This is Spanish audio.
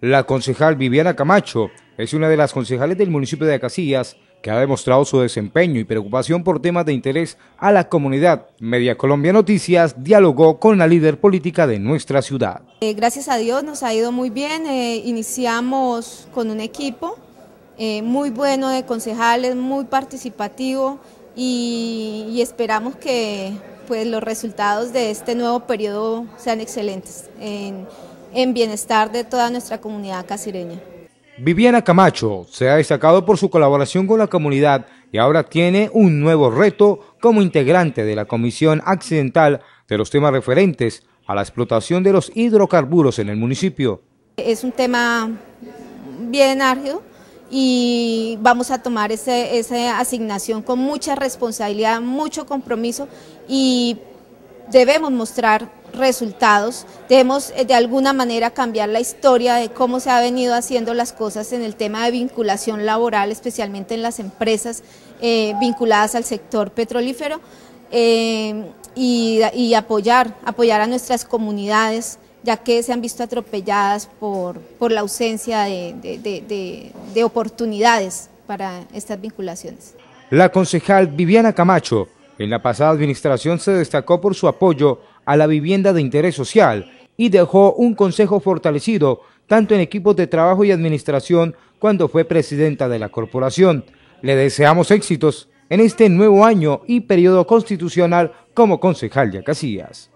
La concejal Viviana Camacho es una de las concejales del municipio de Acasillas que ha demostrado su desempeño y preocupación por temas de interés a la comunidad. Media Colombia Noticias dialogó con la líder política de nuestra ciudad. Eh, gracias a Dios nos ha ido muy bien. Eh, iniciamos con un equipo eh, muy bueno de concejales, muy participativo y, esperamos que pues, los resultados de este nuevo periodo sean excelentes en bienestar de toda nuestra comunidad casireña. Viviana Camacho se ha destacado por su colaboración con la comunidad y ahora tiene un nuevo reto como integrante de la Comisión Accidental de los temas referentes a la explotación de los hidrocarburos en el municipio. Es un tema bien arduo y vamos a tomar esa asignación con mucha responsabilidad, mucho compromiso y debemos mostrar resultados, debemos eh, de alguna manera cambiar la historia de cómo se ha venido haciendo las cosas en el tema de vinculación laboral, especialmente en las empresas eh, vinculadas al sector petrolífero, eh, y, apoyar, apoyar a nuestras comunidades ya que se han visto atropelladas por, por la ausencia de oportunidades para estas vinculaciones. La concejal Viviana Camacho en la pasada administración se destacó por su apoyo a la vivienda de interés social y dejó un consejo fortalecido tanto en equipos de trabajo y administración cuando fue presidenta de la corporación. Le deseamos éxitos en este nuevo año y periodo constitucional como concejal de Casillas.